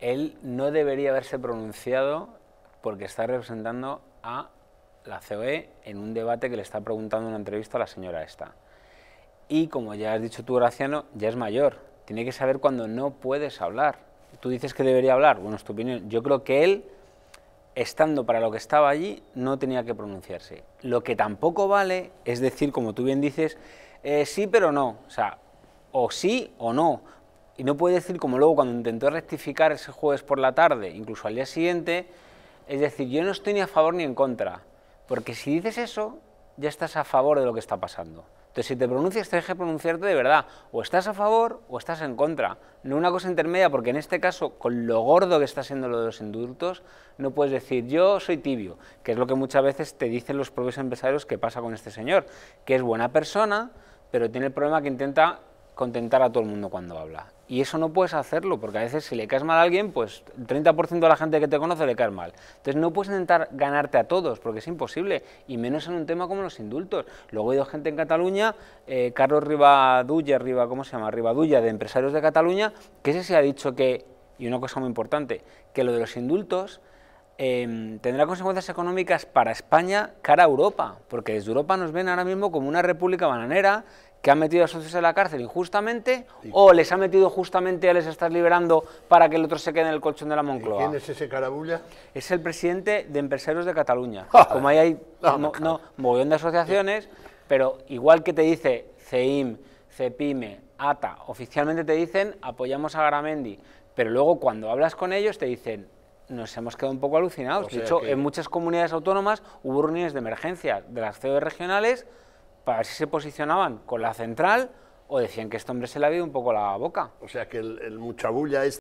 él no debería haberse pronunciado porque está representando a la COE en un debate que le está preguntando en una entrevista a la señora esta. Y como ya has dicho tú, Graciano, ya es mayor. Tiene que saber cuando no puedes hablar. Tú dices que debería hablar, bueno, es tu opinión. Yo creo que él, estando para lo que estaba allí, no tenía que pronunciarse. Lo que tampoco vale es decir, como tú bien dices, eh, sí pero no. O sea, o sí o no, y no puede decir como luego cuando intentó rectificar ese jueves por la tarde, incluso al día siguiente, es decir, yo no estoy ni a favor ni en contra, porque si dices eso, ya estás a favor de lo que está pasando. Entonces, si te pronuncias, te deje pronunciarte de verdad. O estás a favor o estás en contra. No una cosa intermedia, porque en este caso, con lo gordo que está siendo lo de los indultos, no puedes decir yo soy tibio, que es lo que muchas veces te dicen los propios empresarios que pasa con este señor, que es buena persona, pero tiene el problema que intenta contentar a todo el mundo cuando habla. Y eso no puedes hacerlo, porque a veces si le caes mal a alguien, pues el 30% de la gente que te conoce le cae mal. Entonces no puedes intentar ganarte a todos, porque es imposible, y menos en un tema como los indultos. Luego he dos gente en Cataluña, eh, Carlos Ribadulla, arriba ¿cómo se llama? Ribadulla, de Empresarios de Cataluña, que se se ha dicho que, y una cosa muy importante, que lo de los indultos Em, tendrá consecuencias económicas para España cara a Europa, porque desde Europa nos ven ahora mismo como una república bananera que ha metido a socios en la cárcel injustamente o les ha metido justamente a les estás liberando para que el otro se quede en el colchón de la Moncloa. ¿Quién es ese carabulla? Es el presidente de empresarios de Cataluña. como hay no, de asociaciones, pero igual que te dice CEIM, CEPIME, ATA, oficialmente te dicen apoyamos a Garamendi, pero luego cuando hablas con ellos te dicen nos hemos quedado un poco alucinados. de hecho, en muchas comunidades autónomas hubo reuniones de emergencia de las CEO regionales para ver si se posicionaban con la central o decían que este hombre se le había ido un poco la boca. O sea que el, el es este